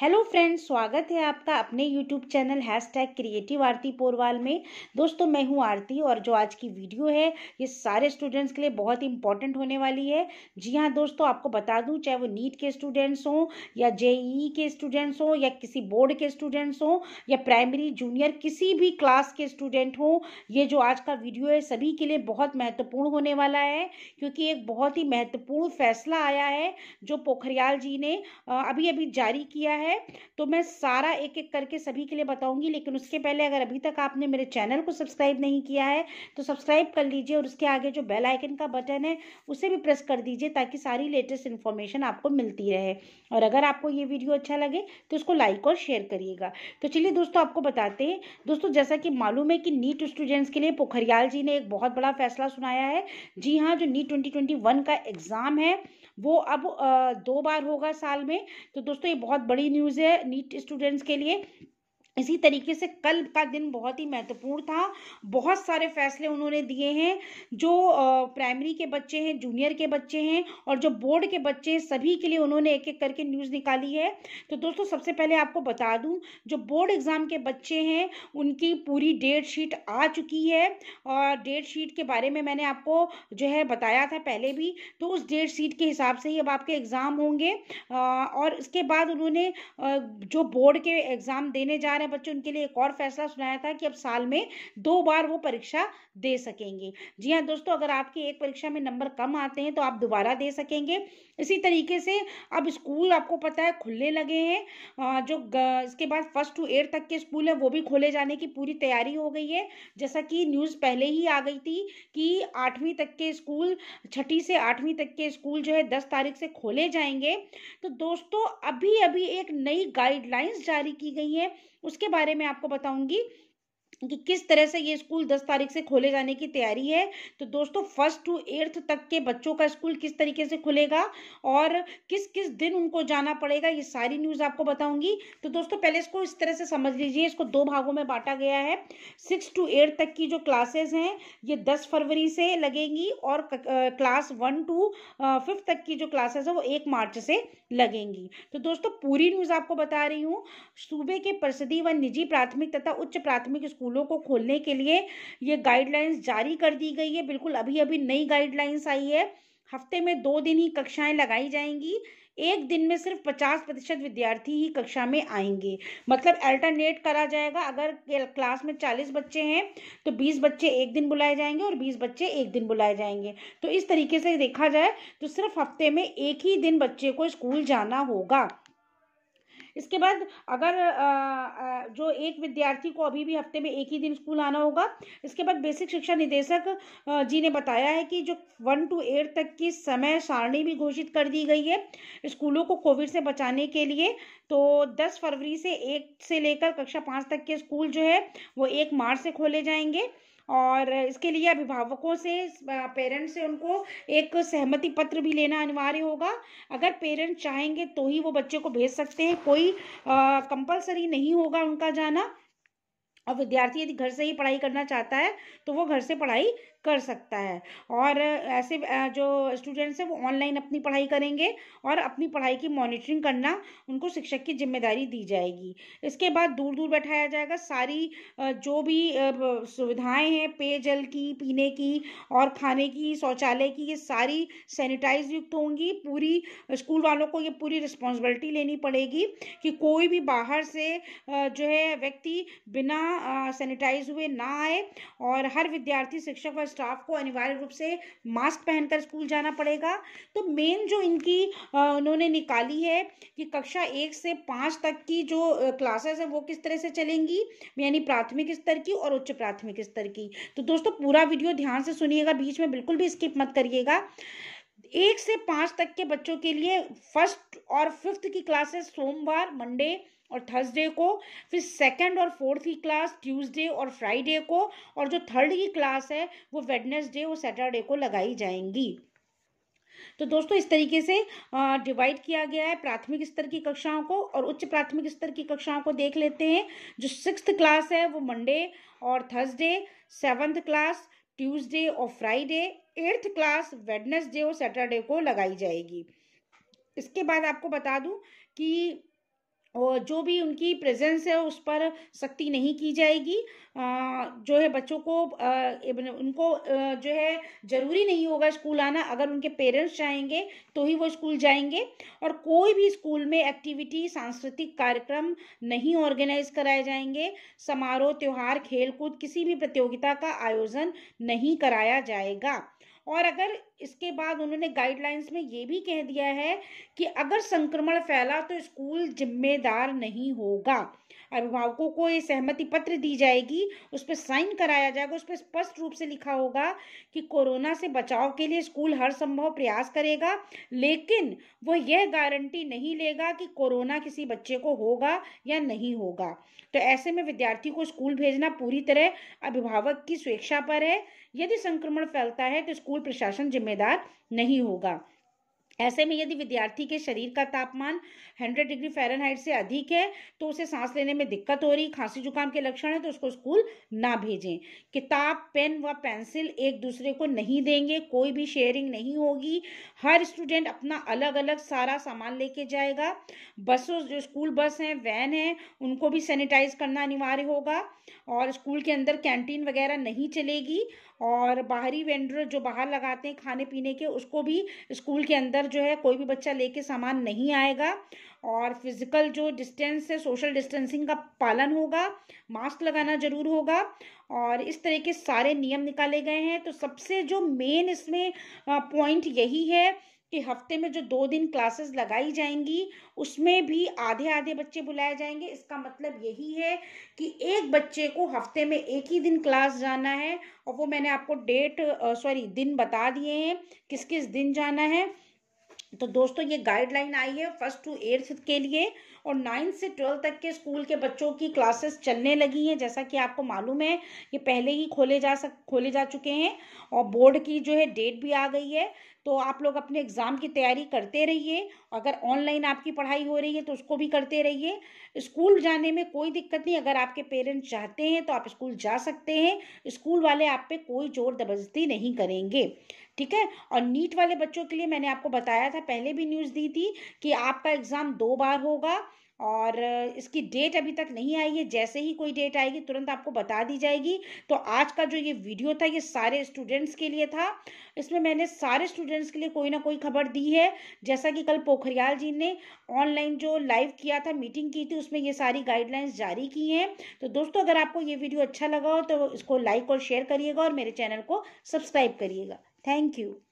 Hello friends स्वागत है आपका अपने YouTube channel hashtag creative Aarti Porwal में दोस्तों मैं हूं आरती और जो आज की वीडियो है ये सारे स्टूडेंट्स के लिए बहुत ही इंपॉर्टेंट होने वाली है जी हाँ दोस्तों आपको बता दूं चाहे वो नीट के स्टूडेंट्स हों या जेई के स्टूडेंट्स हों या किसी बोर्ड के स्टूडेंट्स हों या प्राइमरी जूनियर किसी भी क्लास के स्टूडेंट हों ये जो आज का वीडियो है सभी के लिए बहुत महत्वपूर्ण होने वाला है क्योंकि एक बहुत ही महत्वपूर्ण फैसला आया है जो पोखरियाल जी ने अभी अभी जारी किया है है तो मैं सारा एक एक करके सभी के लिए बताऊंगी लेकिन उसके पहले अगर अभी तक आपने मेरे चैनल को सब्सक्राइब नहीं किया है तो सब्सक्राइब कर लीजिए और उसके आगे जो बेल आइकन का बटन है उसे भी प्रेस कर दीजिए ताकि सारी लेटेस्ट इन्फॉर्मेशन आपको मिलती रहे और अगर आपको ये वीडियो अच्छा लगे तो इसको लाइक और शेयर करिएगा तो चलिए दोस्तों आपको बताते हैं दोस्तों जैसा कि मालूम है कि नीट स्टूडेंट्स के लिए पोखरियाल जी ने एक बहुत बड़ा फैसला सुनाया है जी हाँ जो नीट ट्वेंटी का एग्ज़ाम है वो अब दो बार होगा साल में तो दोस्तों ये बहुत बड़ी न्यूज़ है नीट स्टूडेंट्स के लिए इसी तरीके से कल का दिन बहुत ही महत्वपूर्ण था बहुत सारे फैसले उन्होंने दिए हैं जो प्राइमरी के बच्चे हैं जूनियर के बच्चे हैं और जो बोर्ड के बच्चे हैं सभी के लिए उन्होंने एक एक करके न्यूज़ निकाली है तो दोस्तों सबसे पहले आपको बता दूं जो बोर्ड एग्ज़ाम के बच्चे हैं उनकी पूरी डेट शीट आ चुकी है और डेट शीट के बारे में मैंने आपको जो है बताया था पहले भी तो उस डेट शीट के हिसाब से ही अब आपके एग्ज़ाम होंगे और इसके बाद उन्होंने जो बोर्ड के एग्ज़ाम देने जा रहे हैं हमारे बच्चों उनके लिए एक और फैसला सुनाया था कि अब साल में दो बार वो परीक्षा दे सकेंगे जी हाँ दोस्तों अगर आपकी एक परीक्षा में नंबर कम आते हैं तो आप दोबारा दे सकेंगे इसी तरीके से अब स्कूल आपको पता है खुलने लगे हैं जो इसके बाद फर्स्ट टू एट तक के स्कूल हैं वो भी खोले जाने की पूरी तैयारी हो गई है जैसा कि न्यूज़ पहले ही आ गई थी कि आठवीं तक के स्कूल छठी से आठवीं तक के स्कूल जो है दस तारीख से खोले जाएंगे तो दोस्तों अभी अभी एक नई गाइडलाइंस जारी की गई है उसके बारे में आपको बताऊंगी कि किस तरह से ये स्कूल दस तारीख से खोले जाने की तैयारी है तो दोस्तों फर्स्ट टू एट्थ तक के बच्चों का स्कूल किस तरीके से खुलेगा और किस किस दिन उनको जाना पड़ेगा ये सारी न्यूज़ आपको बताऊंगी तो दोस्तों पहले इसको इस तरह से समझ लीजिए इसको दो भागों में बांटा गया है सिक्स टू एट तक की जो क्लासेज हैं ये दस फरवरी से लगेंगी और क्लास वन टू फिफ्थ तक की जो क्लासेज है वो एक मार्च से लगेंगी तो दोस्तों पूरी न्यूज़ आपको बता रही हूँ सूबे के प्रसिद्धि व निजी प्राथमिक तथा उच्च प्राथमिक स्कूलों को खोलने के लिए ये गाइडलाइंस जारी कर दी गई है बिल्कुल अभी अभी नई गाइडलाइंस आई है हफ्ते में दो दिन ही कक्षाएं लगाई जाएंगी एक दिन में सिर्फ पचास प्रतिशत विद्यार्थी ही कक्षा में आएंगे मतलब अल्टरनेट करा जाएगा अगर क्लास में चालीस बच्चे हैं तो बीस बच्चे एक दिन बुलाए जाएंगे और बीस बच्चे एक दिन बुलाए जाएंगे तो इस तरीके से देखा जाए तो सिर्फ हफ्ते में एक ही दिन बच्चे को स्कूल जाना होगा इसके बाद अगर जो एक विद्यार्थी को अभी भी हफ्ते में एक ही दिन स्कूल आना होगा इसके बाद बेसिक शिक्षा निदेशक जी ने बताया है कि जो वन टू एट तक की समय सारणी भी घोषित कर दी गई है स्कूलों को कोविड से बचाने के लिए तो दस फरवरी से एक से लेकर कक्षा पाँच तक के स्कूल जो है वो एक मार्च से खोले जाएंगे और इसके लिए अभिभावकों से पेरेंट्स से उनको एक सहमति पत्र भी लेना अनिवार्य होगा अगर पेरेंट्स चाहेंगे तो ही वो बच्चे को भेज सकते हैं कोई कंपलसरी नहीं होगा उनका जाना और विद्यार्थी यदि घर से ही पढ़ाई करना चाहता है तो वो घर से पढ़ाई कर सकता है और ऐसे जो स्टूडेंट्स हैं वो ऑनलाइन अपनी पढ़ाई करेंगे और अपनी पढ़ाई की मॉनिटरिंग करना उनको शिक्षक की जिम्मेदारी दी जाएगी इसके बाद दूर दूर बैठाया जाएगा सारी जो भी सुविधाएं हैं पेयजल की पीने की और खाने की शौचालय की ये सारी सैनिटाइज युक्त होंगी पूरी स्कूल वालों को ये पूरी रिस्पॉन्सिबिलिटी लेनी पड़ेगी कि कोई भी बाहर से जो है व्यक्ति बिना सैनिटाइज हुए ना आए और हर विद्यार्थी शिक्षक व स्टाफ को अनिवार्य रूप से मास्क पहनकर स्कूल जाना पड़ेगा तो मेन जो इनकी उन्होंने निकाली है कि कक्षा एक से पाँच तक की जो क्लासेस है वो किस तरह से चलेंगी यानी प्राथमिक स्तर की और उच्च प्राथमिक स्तर की तो दोस्तों पूरा वीडियो ध्यान से सुनिएगा बीच में बिल्कुल भी स्किप मत करिएगा एक से पाँच तक के बच्चों के लिए फर्स्ट और फिफ्थ की क्लासेस सोमवार मंडे और थर्सडे को फिर सेकंड और फोर्थ की क्लास ट्यूसडे और फ्राइडे को और जो थर्ड की क्लास है वो वेडनेसडे और सैटरडे को लगाई जाएंगी तो दोस्तों इस तरीके से डिवाइड किया गया है प्राथमिक स्तर की कक्षाओं को और उच्च प्राथमिक स्तर की कक्षाओं को देख लेते हैं जो सिक्स क्लास है वो मंडे और थर्सडे सेवन्थ क्लास ट्यूसडे और फ्राइडे एट्थ क्लास वेडनेसडे और सैटरडे को लगाई जाएगी इसके बाद आपको बता दूं कि और जो भी उनकी प्रेजेंस है उस पर सख्ती नहीं की जाएगी जो है बच्चों को उनको जो है ज़रूरी नहीं होगा स्कूल आना अगर उनके पेरेंट्स चाहेंगे तो ही वो स्कूल जाएंगे और कोई भी स्कूल में एक्टिविटी सांस्कृतिक कार्यक्रम नहीं ऑर्गेनाइज कराए जाएंगे समारोह त्यौहार खेलकूद किसी भी प्रतियोगिता का आयोजन नहीं कराया जाएगा और अगर इसके बाद उन्होंने गाइडलाइंस में ये भी कह दिया है कि अगर संक्रमण फैला तो स्कूल जिम्मेदार नहीं होगा अभिभावकों को ये सहमति पत्र दी जाएगी उस पर साइन कराया जाएगा उस पर स्पष्ट रूप से लिखा होगा कि कोरोना से बचाव के लिए स्कूल हर संभव प्रयास करेगा लेकिन वो यह गारंटी नहीं लेगा कि कोरोना किसी बच्चे को होगा या नहीं होगा तो ऐसे में विद्यार्थी को स्कूल भेजना पूरी तरह अभिभावक की स्वेच्छा पर है यदि संक्रमण फैलता है तो स्कूल प्रशासन जिम्मेदार जिम्मेदार नहीं होगा ऐसे में यदि विद्यार्थी के शरीर का तापमान 100 डिग्री फ़ारेनहाइट से अधिक है तो उसे सांस लेने में दिक्कत हो रही खांसी जुकाम के लक्षण है तो उसको स्कूल ना भेजें किताब पेन व पेंसिल एक दूसरे को नहीं देंगे कोई भी शेयरिंग नहीं होगी हर स्टूडेंट अपना अलग अलग सारा सामान लेके जाएगा बसों जो स्कूल बस हैं वैन है उनको भी सैनिटाइज करना अनिवार्य होगा और स्कूल के अंदर कैंटीन वगैरह नहीं चलेगी और बाहरी वेंडर जो बाहर लगाते हैं खाने पीने के उसको भी स्कूल के अंदर जो है कोई भी बच्चा लेके सामान नहीं आएगा और फिजिकल जो डिस्टेंस है सोशल डिस्टेंसिंग का पालन होगा मास्क लगाना जरूर होगा और इस तरह के सारे नियम निकाले गए हैं तो सबसे जो मेन इसमें पॉइंट यही है कि हफ्ते में जो दो दिन क्लासेस लगाई जाएंगी उसमें भी आधे आधे बच्चे बुलाए जाएंगे इसका मतलब यही है कि एक बच्चे को हफ्ते में एक ही दिन क्लास जाना है और वो मैंने आपको डेट सॉरी दिन बता दिए हैं किस किस दिन जाना है तो दोस्तों ये गाइडलाइन आई है फर्स्ट टू एट्थ के लिए और नाइन्थ से ट्वेल्थ तक के स्कूल के बच्चों की क्लासेस चलने लगी हैं जैसा कि आपको मालूम है ये पहले ही खोले जा सक खोले जा चुके हैं और बोर्ड की जो है डेट भी आ गई है तो आप लोग अपने एग्ज़ाम की तैयारी करते रहिए अगर ऑनलाइन आपकी पढ़ाई हो रही है तो उसको भी करते रहिए स्कूल जाने में कोई दिक्कत नहीं अगर आपके पेरेंट्स चाहते हैं तो आप स्कूल जा सकते हैं स्कूल वाले आप पे कोई ज़ोर जबरदस्ती नहीं करेंगे ठीक है और नीट वाले बच्चों के लिए मैंने आपको बताया था पहले भी न्यूज़ दी थी कि आपका एग्ज़ाम दो बार होगा और इसकी डेट अभी तक नहीं आई है जैसे ही कोई डेट आएगी तुरंत आपको बता दी जाएगी तो आज का जो ये वीडियो था ये सारे स्टूडेंट्स के लिए था इसमें मैंने सारे स्टूडेंट्स के लिए कोई ना कोई खबर दी है जैसा कि कल पोखरियाल जी ने ऑनलाइन जो लाइव किया था मीटिंग की थी उसमें ये सारी गाइडलाइंस जारी की हैं तो दोस्तों अगर आपको ये वीडियो अच्छा लगा हो तो इसको लाइक और शेयर करिएगा और मेरे चैनल को सब्सक्राइब करिएगा Thank you.